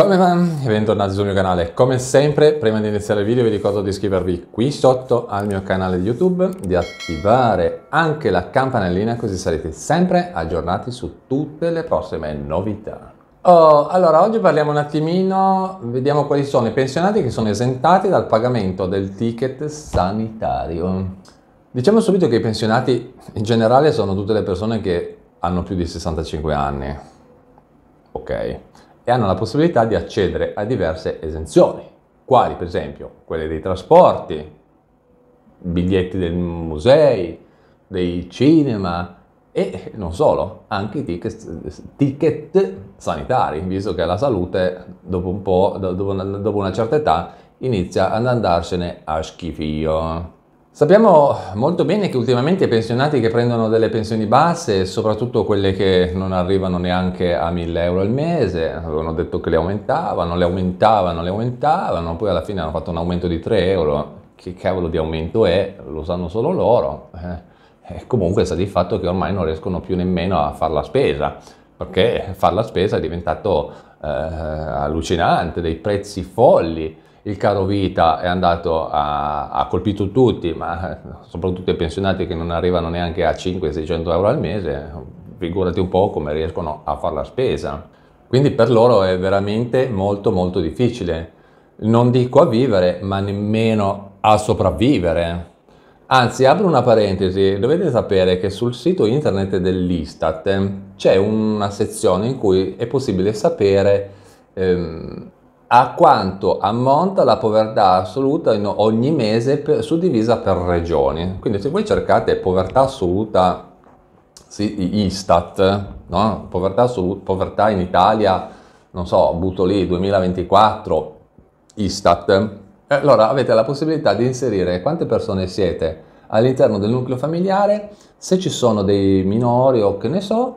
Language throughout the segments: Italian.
Come va? E bentornati sul mio canale. Come sempre, prima di iniziare il video vi ricordo di iscrivervi qui sotto al mio canale YouTube, di attivare anche la campanellina così sarete sempre aggiornati su tutte le prossime novità. Oh, allora, oggi parliamo un attimino, vediamo quali sono i pensionati che sono esentati dal pagamento del ticket sanitario. Diciamo subito che i pensionati in generale sono tutte le persone che hanno più di 65 anni. Ok e hanno la possibilità di accedere a diverse esenzioni, quali per esempio quelle dei trasporti, biglietti dei musei, dei cinema e non solo, anche i ticket, ticket, sanitari, visto che la salute dopo un po', dopo una, dopo una certa età, inizia ad andarsene a schifio. Sappiamo molto bene che ultimamente i pensionati che prendono delle pensioni basse, soprattutto quelle che non arrivano neanche a 1000 euro al mese, avevano detto che le aumentavano, le aumentavano, le aumentavano, poi alla fine hanno fatto un aumento di 3 euro. Che cavolo di aumento è? Lo sanno solo loro. Eh. E comunque sta di fatto che ormai non riescono più nemmeno a fare la spesa, perché fare la spesa è diventato eh, allucinante, dei prezzi folli il caro vita è andato a, ha colpito tutti, ma soprattutto i pensionati che non arrivano neanche a 500-600 euro al mese, figurati un po' come riescono a fare la spesa. Quindi per loro è veramente molto molto difficile, non dico a vivere, ma nemmeno a sopravvivere. Anzi, apro una parentesi, dovete sapere che sul sito internet dell'Istat c'è una sezione in cui è possibile sapere ehm, a quanto ammonta la povertà assoluta in ogni mese per, suddivisa per regioni. Quindi se voi cercate povertà assoluta sì, Istat, no? povertà, assoluta, povertà in Italia, non so, butto lì 2024, Istat, eh, allora avete la possibilità di inserire quante persone siete all'interno del nucleo familiare, se ci sono dei minori o che ne so,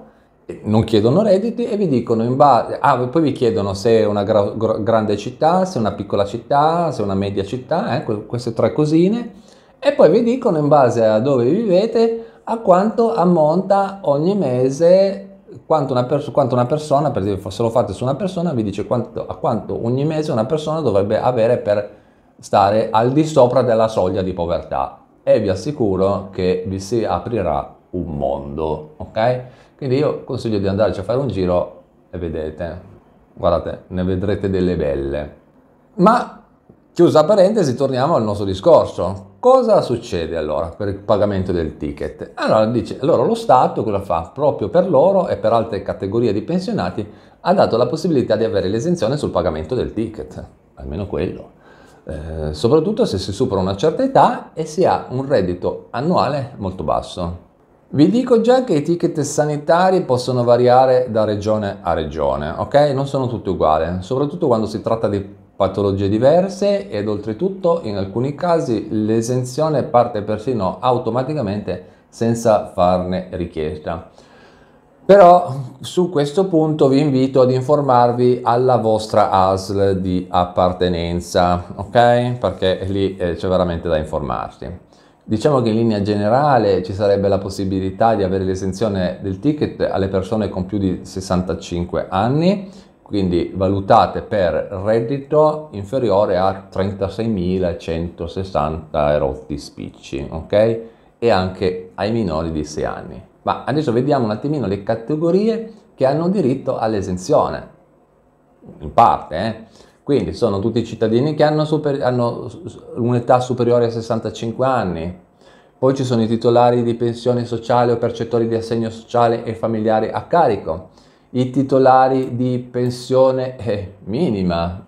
non chiedono redditi e vi dicono in base, ah, poi vi chiedono se è una gra- grande città, se è una piccola città, se è una media città, eh, queste tre cosine, e poi vi dicono in base a dove vivete a quanto ammonta ogni mese, quanto una, pers- quanto una persona, per esempio se lo fate su una persona, vi dice quanto, a quanto ogni mese una persona dovrebbe avere per stare al di sopra della soglia di povertà. E vi assicuro che vi si aprirà un mondo, ok? Quindi io consiglio di andarci a fare un giro e vedete, guardate, ne vedrete delle belle. Ma chiusa parentesi, torniamo al nostro discorso. Cosa succede allora per il pagamento del ticket? Allora, dice, allora lo Stato cosa fa? Proprio per loro e per altre categorie di pensionati ha dato la possibilità di avere l'esenzione sul pagamento del ticket, almeno quello. Eh, soprattutto se si supera una certa età e si ha un reddito annuale molto basso. Vi dico già che i ticket sanitari possono variare da regione a regione, ok? Non sono tutti uguali, soprattutto quando si tratta di patologie diverse ed oltretutto in alcuni casi l'esenzione parte persino automaticamente senza farne richiesta. Però su questo punto vi invito ad informarvi alla vostra ASL di appartenenza, ok? Perché lì eh, c'è veramente da informarsi. Diciamo che in linea generale ci sarebbe la possibilità di avere l'esenzione del ticket alle persone con più di 65 anni, quindi valutate per reddito inferiore a 36.160 erotti spicci, ok? E anche ai minori di 6 anni. Ma adesso vediamo un attimino le categorie che hanno diritto all'esenzione, in parte, eh? Quindi sono tutti cittadini che hanno, super, hanno un'età superiore a 65 anni. Poi ci sono i titolari di pensione sociale o percettori di assegno sociale e familiare a carico, i titolari di pensione eh, minima,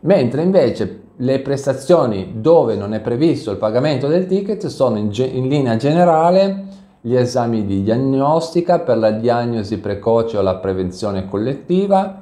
mentre invece le prestazioni dove non è previsto il pagamento del ticket sono in, ge- in, linea generale gli esami di diagnostica per la diagnosi precoce o la prevenzione collettiva,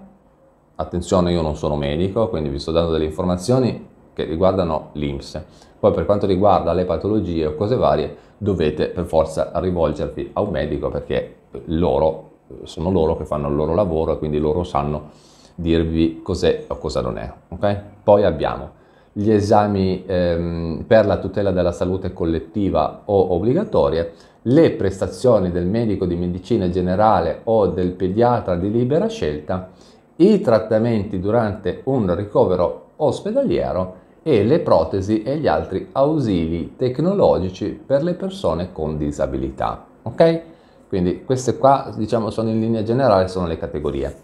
Attenzione, io non sono medico, quindi vi sto dando delle informazioni che riguardano l'INPS. Poi per quanto riguarda le patologie o cose varie, dovete per forza rivolgervi a un medico perché loro sono loro che fanno il loro lavoro e quindi loro sanno dirvi cos'è o cosa non è. Okay? Poi abbiamo gli esami ehm, per la tutela della salute collettiva o obbligatorie, le prestazioni del medico di medicina generale o del pediatra di libera scelta i trattamenti durante un ricovero ospedaliero e le protesi e gli altri ausili tecnologici per le persone con disabilità. Ok? Quindi queste qua, diciamo, sono in linea generale, sono le categorie.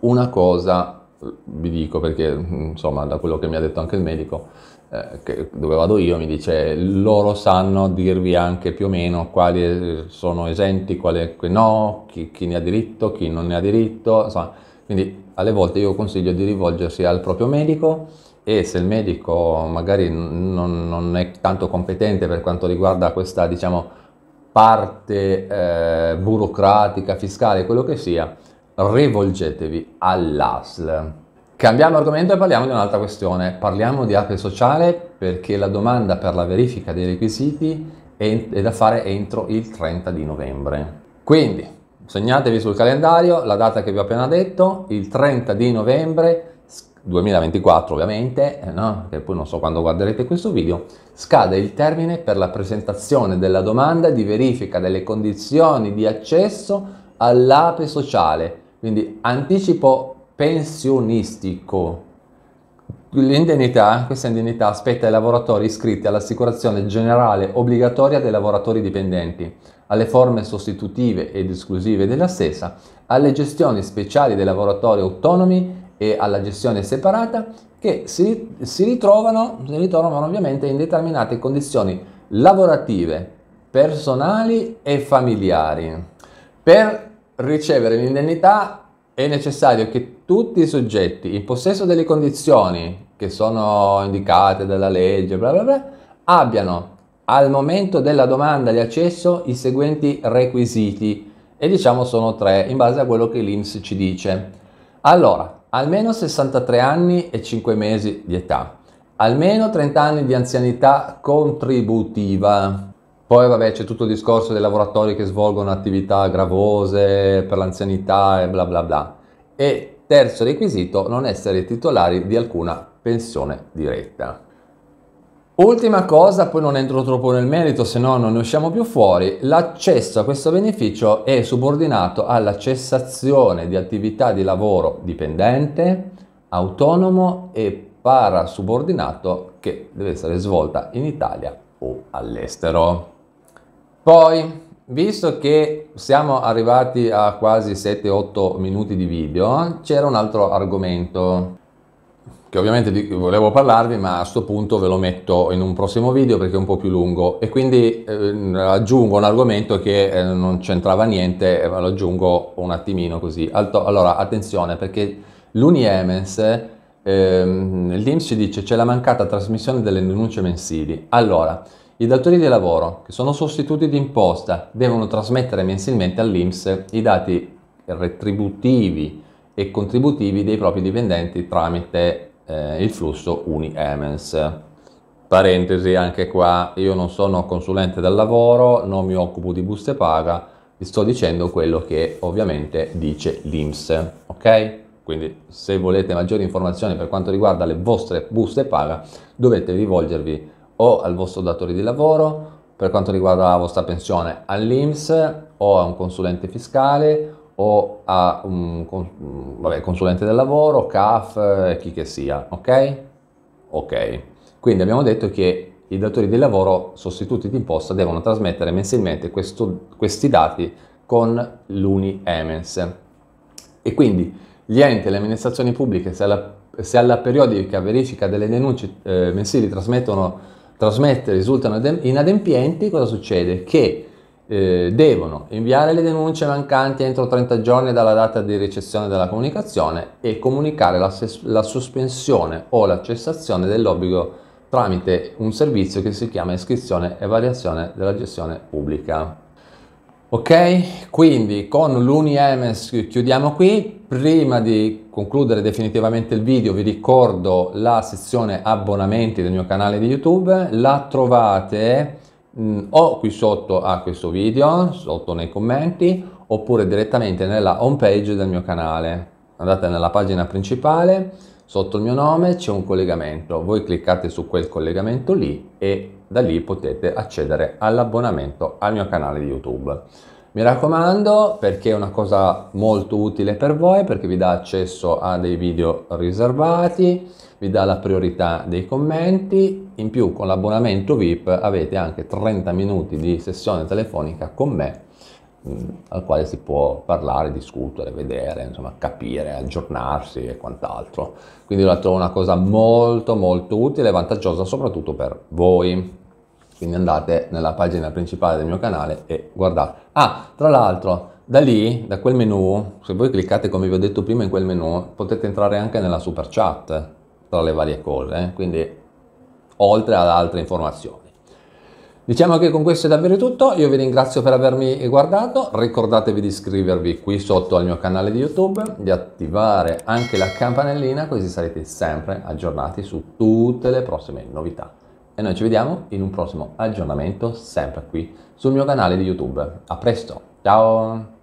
Una cosa vi dico perché, insomma, da quello che mi ha detto anche il medico, eh, dove vado io, mi dice loro sanno dirvi anche più o meno quali sono esenti, quali no, chi, chi ne ha diritto, chi non ne ha diritto, insomma quindi alle volte io consiglio di rivolgersi al proprio medico e se il medico magari non, non è tanto competente per quanto riguarda questa diciamo, parte eh, burocratica, fiscale, quello che sia, rivolgetevi all'ASL. Cambiamo argomento e parliamo di un'altra questione. Parliamo di arte sociale perché la domanda per la verifica dei requisiti è, è da fare entro il 30 di novembre. Quindi segnatevi sul calendario la data che vi ho appena detto, il 30 di novembre 2024 ovviamente, eh no? che poi non so quando guarderete questo video, scade il termine per la presentazione della domanda di verifica delle condizioni di accesso all'ape sociale, quindi anticipo pensionistico. L'indennità, questa indennità spetta ai lavoratori iscritti all'assicurazione generale obbligatoria dei lavoratori dipendenti alle forme sostitutive ed esclusive della stessa, alle gestioni speciali dei lavoratori autonomi e alla gestione separata che si, si, ritrovano, si ritrovano ovviamente in determinate condizioni lavorative, personali e familiari. Per ricevere l'indennità è necessario che tutti i soggetti in possesso delle condizioni che sono indicate dalla legge, bla bla bla, abbiano al momento della domanda di accesso i seguenti requisiti e diciamo sono tre in base a quello che l'IMS ci dice. Allora, almeno 63 anni e 5 mesi di età, almeno 30 anni di anzianità contributiva. Poi vabbè c'è tutto il discorso dei lavoratori che svolgono attività gravose per l'anzianità e bla bla bla. E terzo requisito, non essere titolari di alcuna pensione diretta. Ultima cosa, poi non entro troppo nel merito, se no non ne usciamo più fuori, l'accesso a questo beneficio è subordinato alla cessazione di attività di lavoro dipendente, autonomo e parasubordinato che deve essere svolta in Italia o all'estero. Poi, visto che siamo arrivati a quasi 7-8 minuti di video, c'era un altro argomento che ovviamente volevo parlarvi, ma a questo punto ve lo metto in un prossimo video perché è un po' più lungo e quindi eh, aggiungo un argomento che eh, non c'entrava niente, eh, ma lo aggiungo un attimino così. Alto, allora, attenzione perché l'Uniemens ehm, l'Inps ci dice c'è la mancata trasmissione delle denunce mensili. Allora, i datori di lavoro, che sono sostituti di imposta, devono trasmettere mensilmente all'Inps i dati retributivi e contributivi dei propri dipendenti tramite eh, il flusso Uni-Emens. Parentesi, anche qua io non sono consulente del lavoro, non mi occupo di buste paga, vi sto dicendo quello che ovviamente dice l'IMS. ok? Quindi se volete maggiori informazioni per quanto riguarda le vostre buste paga, dovete rivolgervi o al vostro datore di lavoro, per quanto riguarda la vostra pensione all'IMS o a un consulente fiscale o a un vabbè, consulente del lavoro, CAF, eh, chi che sia, ok? Ok, quindi abbiamo detto che i datori di lavoro sostituti di imposta devono trasmettere mensilmente questo, questi dati con l'UniEmens. E quindi gli enti e le amministrazioni pubbliche, se alla, se alla periodica verifica delle denunce eh, mensili trasmettono, trasmette, risultano inadempienti, cosa succede? Che eh, devono inviare le denunce mancanti entro 30 giorni dalla data di ricezione della comunicazione e comunicare la, la sospensione o la cessazione dell'obbligo tramite un servizio che si chiama iscrizione e variazione della gestione pubblica. Ok, quindi con l'UniEMS chiudiamo qui. Prima di concludere definitivamente il video vi ricordo la sezione abbonamenti del mio canale di YouTube, la trovate Mm, o qui sotto a questo video, sotto nei commenti, oppure direttamente nella home page del mio canale. Andate nella pagina principale, sotto il mio nome c'è un collegamento, voi cliccate su quel collegamento lì e da lì potete accedere all'abbonamento al mio canale di YouTube. Mi raccomando perché è una cosa molto utile per voi perché vi dà accesso a dei video riservati, vi dà la priorità dei commenti, in più con l'abbonamento VIP avete anche 30 minuti di sessione telefonica con me mm, al quale si può parlare, discutere, vedere, insomma, capire, aggiornarsi e quant'altro. Quindi la trovo una cosa molto molto utile e vantaggiosa soprattutto per voi. Quindi andate nella pagina principale del mio canale e guardate. Ah, tra l'altro, da lì, da quel menu, se voi cliccate come vi ho detto prima in quel menu, potete entrare anche nella super chat tra le varie cose, eh? quindi oltre ad altre informazioni. Diciamo che con questo è davvero tutto, io vi ringrazio per avermi guardato, ricordatevi di iscrivervi qui sotto al mio canale di YouTube, di attivare anche la campanellina così sarete sempre aggiornati su tutte le prossime novità. E noi ci vediamo in un prossimo aggiornamento sempre qui sul mio canale di YouTube. A presto, ciao!